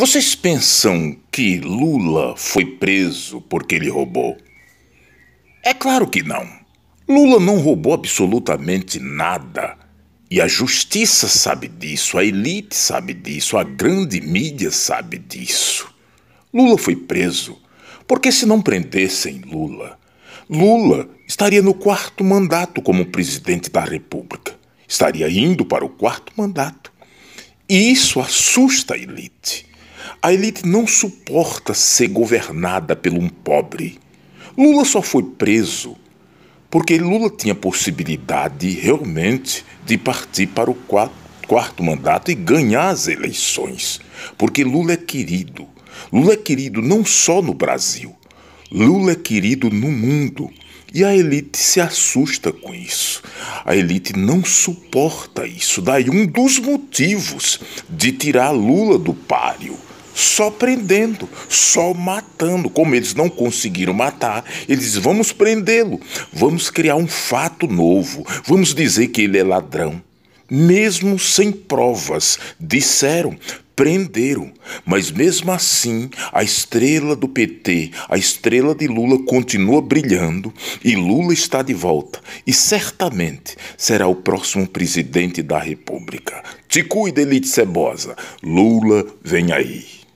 Vocês pensam que Lula foi preso porque ele roubou? É claro que não. Lula não roubou absolutamente nada. E a justiça sabe disso, a elite sabe disso, a grande mídia sabe disso. Lula foi preso porque, se não prendessem Lula, Lula estaria no quarto mandato como presidente da República, estaria indo para o quarto mandato. E isso assusta a elite. A elite não suporta ser governada por um pobre. Lula só foi preso porque Lula tinha possibilidade realmente de partir para o quarto, quarto mandato e ganhar as eleições. Porque Lula é querido. Lula é querido não só no Brasil, Lula é querido no mundo. E a elite se assusta com isso. A elite não suporta isso. Daí um dos motivos de tirar Lula do páreo só prendendo, só matando. Como eles não conseguiram matar, eles vamos prendê-lo, vamos criar um fato novo, vamos dizer que ele é ladrão. Mesmo sem provas, disseram, prenderam. Mas mesmo assim, a estrela do PT, a estrela de Lula continua brilhando e Lula está de volta e certamente será o próximo presidente da República. Te cuida, Elite Cebosa. Lula vem aí.